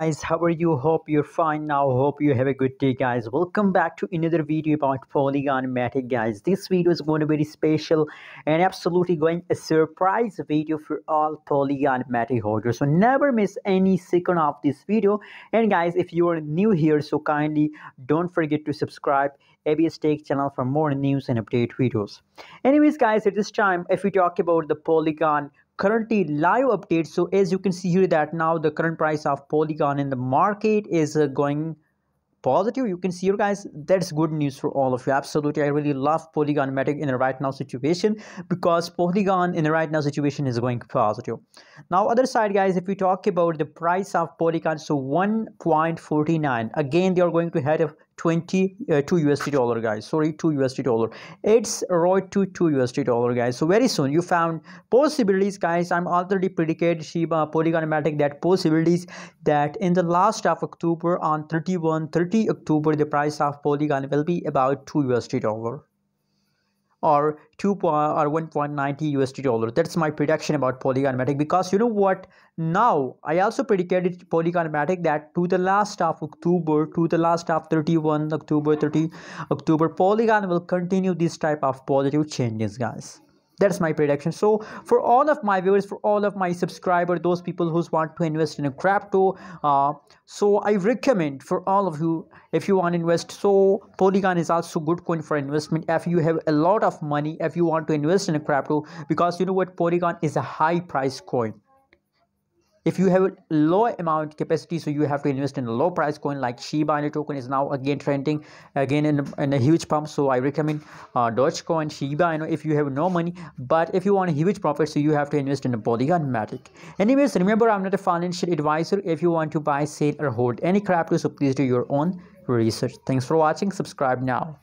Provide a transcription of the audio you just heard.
guys how are you hope you're fine now hope you have a good day guys welcome back to another video about polygon matic guys this video is going to be very special and absolutely going a surprise video for all polygon matic holders so never miss any second of this video and guys if you are new here so kindly don't forget to subscribe abs tech channel for more news and update videos anyways guys at this time if we talk about the polygon currently live update so as you can see here that now the current price of polygon in the market is uh, going positive you can see here guys that's good news for all of you absolutely i really love polygon in a right now situation because polygon in a right now situation is going positive now other side guys if we talk about the price of polygon so 1.49 again they are going to head Twenty uh, two usd dollar guys sorry 2 usd dollar it's right to 2 usd dollar guys so very soon you found possibilities guys i'm already predicted, shiba polygonomatic that possibilities that in the last of october on 31 30 october the price of polygon will be about 2 usd dollar or 2 or 1.90 USD dollar. That's my prediction about Polygon Matic because you know what? Now I also predicted Polygon Matic that to the last of October, to the last of 31 October, 30 October, Polygon will continue this type of positive changes, guys that's my prediction so for all of my viewers for all of my subscribers, those people who want to invest in a crypto uh, so i recommend for all of you if you want to invest so polygon is also good coin for investment if you have a lot of money if you want to invest in a crypto because you know what polygon is a high price coin if you have a low amount capacity so you have to invest in a low price coin like shiba inu token is now again trending again in, in a huge pump so i recommend uh, dogecoin shiba inu if you have no money but if you want a huge profit so you have to invest in a polygon anyways remember i'm not a financial advisor if you want to buy sell or hold any crypto so please do your own research thanks for watching subscribe now